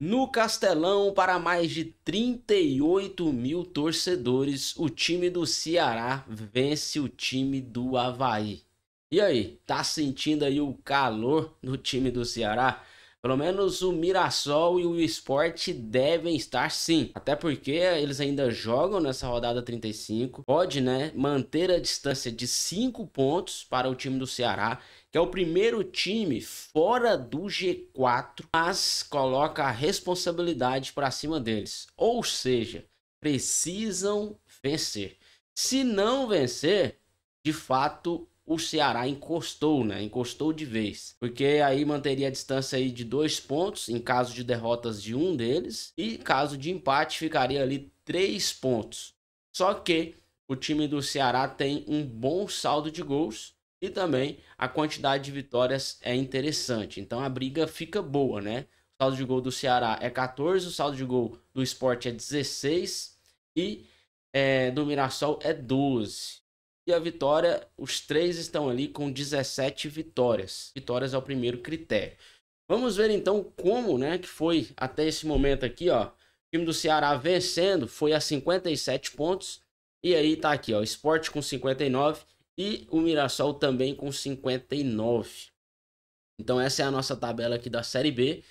No Castelão, para mais de 38 mil torcedores, o time do Ceará vence o time do Havaí. E aí, tá sentindo aí o calor no time do Ceará? Pelo menos o Mirassol e o Esporte devem estar sim. Até porque eles ainda jogam nessa rodada 35. Pode, né, manter a distância de 5 pontos para o time do Ceará que é o primeiro time fora do G4, mas coloca a responsabilidade para cima deles. Ou seja, precisam vencer. Se não vencer, de fato o Ceará encostou, né? Encostou de vez. Porque aí manteria a distância aí de dois pontos em caso de derrotas de um deles. E caso de empate, ficaria ali três pontos. Só que o time do Ceará tem um bom saldo de gols e também a quantidade de vitórias é interessante. Então a briga fica boa, né? O saldo de gol do Ceará é 14, o saldo de gol do esporte é 16 e é, do Mirassol é 12. E a vitória, os três estão ali com 17 vitórias. Vitórias é o primeiro critério. Vamos ver então como, né, que foi até esse momento aqui, ó. O time do Ceará vencendo foi a 57 pontos. E aí tá aqui, ó, Esporte com 59 e o Mirassol também com 59. Então essa é a nossa tabela aqui da Série B.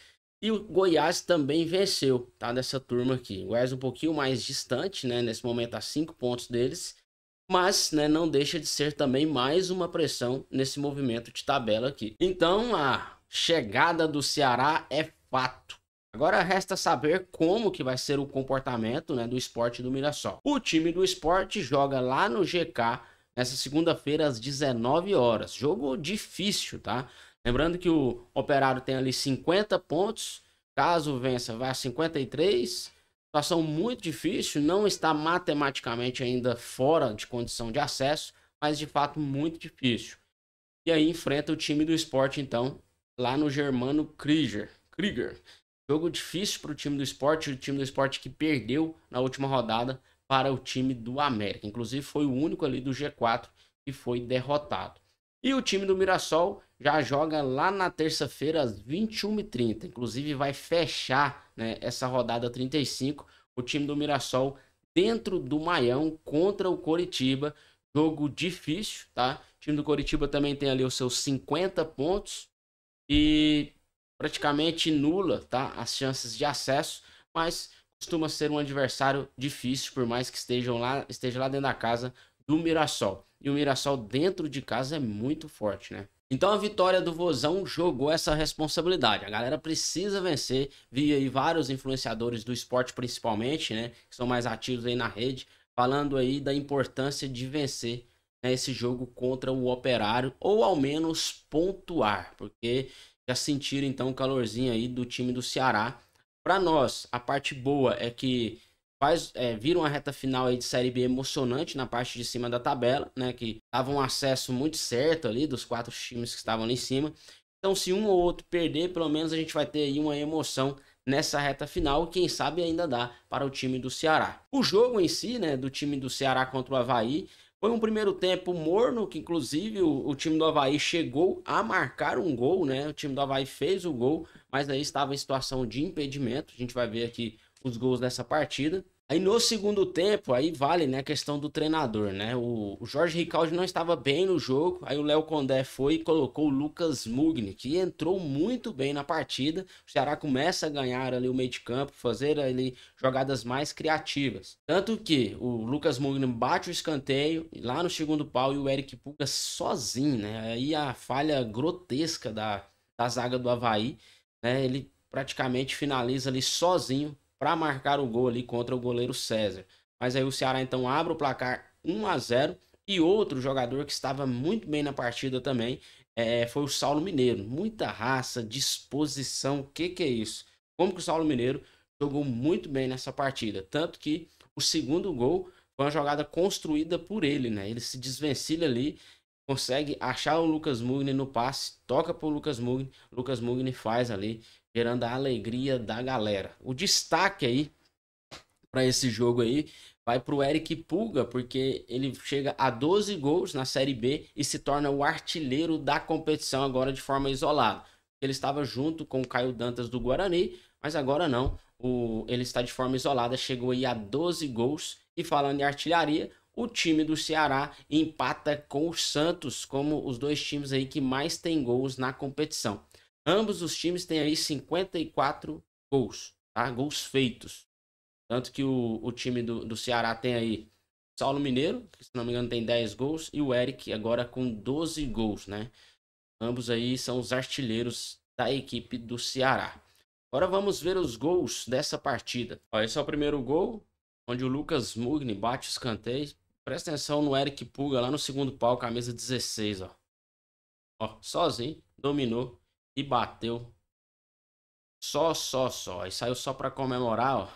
E o Goiás também venceu, tá? Nessa turma aqui. O Goiás um pouquinho mais distante, né? Nesse momento há 5 pontos deles. Mas, né, não deixa de ser também mais uma pressão nesse movimento de tabela aqui. Então, a chegada do Ceará é fato. Agora resta saber como que vai ser o comportamento, né, do esporte do Mirassol. O time do esporte joga lá no GK nessa segunda-feira às 19 horas. Jogo difícil, tá? Lembrando que o Operário tem ali 50 pontos, caso vença, vai a 53. Situação muito difícil, não está matematicamente ainda fora de condição de acesso, mas de fato muito difícil. E aí enfrenta o time do esporte, então, lá no Germano Krieger. Krieger. Jogo difícil para o time do esporte, o time do esporte que perdeu na última rodada para o time do América. Inclusive, foi o único ali do G4 que foi derrotado. E o time do Mirassol já joga lá na terça-feira às 21h30. Inclusive, vai fechar né, essa rodada 35. O time do Mirassol dentro do Maião contra o Coritiba. Jogo difícil, tá? O time do Coritiba também tem ali os seus 50 pontos e praticamente nula, tá? As chances de acesso. Mas costuma ser um adversário difícil, por mais que estejam lá, esteja lá dentro da casa do Mirassol. E o Mirassol dentro de casa é muito forte, né? Então a vitória do Vozão jogou essa responsabilidade. A galera precisa vencer. Vi aí vários influenciadores do esporte, principalmente, né? Que são mais ativos aí na rede, falando aí da importância de vencer né, esse jogo contra o Operário, ou ao menos pontuar, porque já sentiram então o calorzinho aí do time do Ceará para nós, a parte boa é que faz é, vira uma reta final aí de série B emocionante na parte de cima da tabela, né? Que tava um acesso muito certo ali dos quatro times que estavam ali em cima. Então, se um ou outro perder, pelo menos a gente vai ter aí uma emoção nessa reta final, quem sabe ainda dá para o time do Ceará. O jogo em si, né, do time do Ceará contra o Havaí, foi um primeiro tempo morno, que inclusive o, o, time do Havaí chegou a marcar um gol, né? O time do Havaí fez o gol, mas aí estava em situação de impedimento. A gente vai ver aqui os gols dessa partida. Aí no segundo tempo, aí vale né, a questão do treinador, né? O, o Jorge Ricaldi não estava bem no jogo, aí o Léo Condé foi e colocou o Lucas Mugni, que entrou muito bem na partida. O Ceará começa a ganhar ali o meio de campo, fazer ali jogadas mais criativas. Tanto que o Lucas Mugni bate o escanteio lá no segundo pau e o Eric Puga sozinho, né? Aí a falha grotesca da, da zaga do Havaí, né? Ele praticamente finaliza ali sozinho para marcar o gol ali contra o goleiro César. Mas aí o Ceará então abre o placar 1 a 0 e outro jogador que estava muito bem na partida também é, foi o Saulo Mineiro. Muita raça, disposição, o que, que é isso? Como que o Saulo Mineiro jogou muito bem nessa partida. Tanto que o segundo gol foi uma jogada construída por ele, né? Ele se desvencilha ali, consegue achar o Lucas Mugni no passe, toca para o Lucas Mugni, Lucas Mugni faz ali gerando a alegria da galera. O destaque aí para esse jogo aí vai para o Eric Pulga, porque ele chega a 12 gols na Série B e se torna o artilheiro da competição agora de forma isolada. Ele estava junto com o Caio Dantas do Guarani, mas agora não. O, ele está de forma isolada, chegou aí a 12 gols. E falando em artilharia, o time do Ceará empata com o Santos como os dois times aí que mais tem gols na competição. Ambos os times têm aí 54 gols, tá? Gols feitos. Tanto que o, o time do, do Ceará tem aí Saulo Mineiro, que se não me engano tem 10 gols, e o Eric agora com 12 gols, né? Ambos aí são os artilheiros da equipe do Ceará. Agora vamos ver os gols dessa partida. Ó, esse é o primeiro gol, onde o Lucas Mugni bate os escanteio. Presta atenção no Eric Puga lá no segundo pau, camisa 16, ó. Ó, sozinho, dominou e bateu. Só, só, só. E saiu só para comemorar, ó.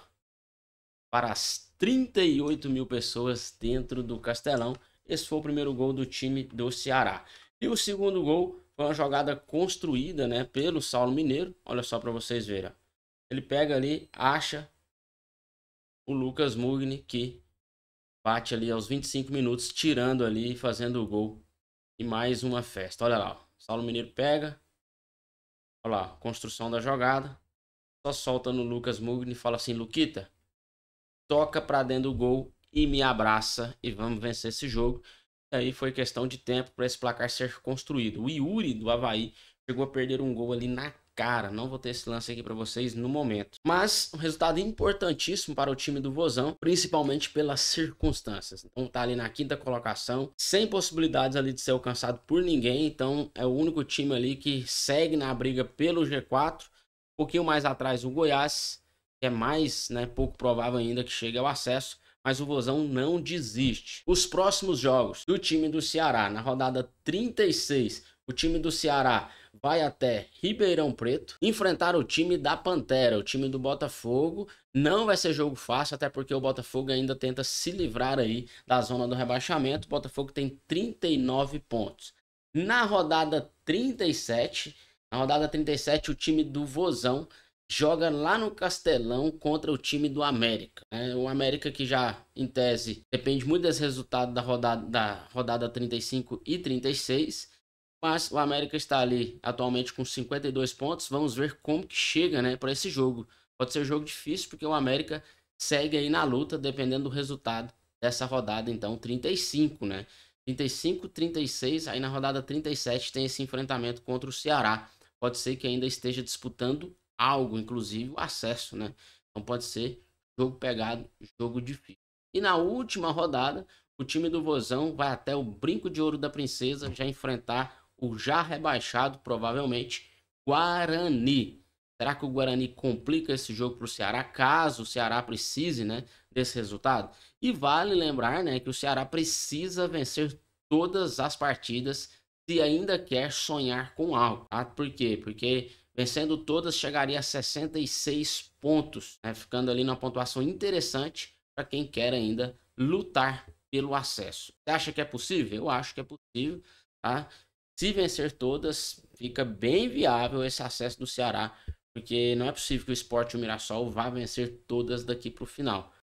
Para as 38 mil pessoas dentro do Castelão. Esse foi o primeiro gol do time do Ceará. E o segundo gol foi uma jogada construída, né, pelo Saulo Mineiro. Olha só para vocês verem. Ele pega ali, acha o Lucas Mugni que bate ali aos 25 minutos, tirando ali, fazendo o gol e mais uma festa. Olha lá, ó. Saulo Mineiro pega, Olha lá, construção da jogada. Só solta no Lucas Mugni e fala assim: Luquita, toca pra dentro do gol e me abraça e vamos vencer esse jogo. E aí foi questão de tempo para esse placar ser construído. O Yuri do Havaí chegou a perder um gol ali na cara, não vou ter esse lance aqui para vocês no momento. Mas um resultado importantíssimo para o time do Vozão, principalmente pelas circunstâncias. Então tá ali na quinta colocação, sem possibilidades ali de ser alcançado por ninguém, então é o único time ali que segue na briga pelo G4. Um pouquinho mais atrás o Goiás, que é mais, né, pouco provável ainda que chegue ao acesso mas o Vozão não desiste. Os próximos jogos do time do Ceará, na rodada 36, o time do Ceará vai até Ribeirão Preto enfrentar o time da Pantera, o time do Botafogo. Não vai ser jogo fácil, até porque o Botafogo ainda tenta se livrar aí da zona do rebaixamento. O Botafogo tem 39 pontos. Na rodada 37, na rodada 37, o time do Vozão joga lá no Castelão contra o time do América. É, o América que já, em tese, depende muito desse resultado da rodada, da rodada 35 e 36. Mas o América está ali atualmente com 52 pontos. Vamos ver como que chega né, para esse jogo. Pode ser um jogo difícil, porque o América segue aí na luta, dependendo do resultado dessa rodada, então 35, né? 35, 36, aí na rodada 37 tem esse enfrentamento contra o Ceará. Pode ser que ainda esteja disputando algo, inclusive o acesso, né? Então pode ser jogo pegado, jogo difícil. E na última rodada, o time do Vozão vai até o Brinco de Ouro da Princesa já enfrentar o já rebaixado, provavelmente, Guarani. Será que o Guarani complica esse jogo para o Ceará, caso o Ceará precise né, desse resultado? E vale lembrar né, que o Ceará precisa vencer todas as partidas se ainda quer sonhar com algo. Tá? Por quê? Porque vencendo todas chegaria a 66 pontos, né, ficando ali numa pontuação interessante para quem quer ainda lutar pelo acesso. Você acha que é possível? Eu acho que é possível. Tá? Se vencer todas, fica bem viável esse acesso do Ceará, porque não é possível que o Esporte e o Mirassol vá vencer todas daqui para o final.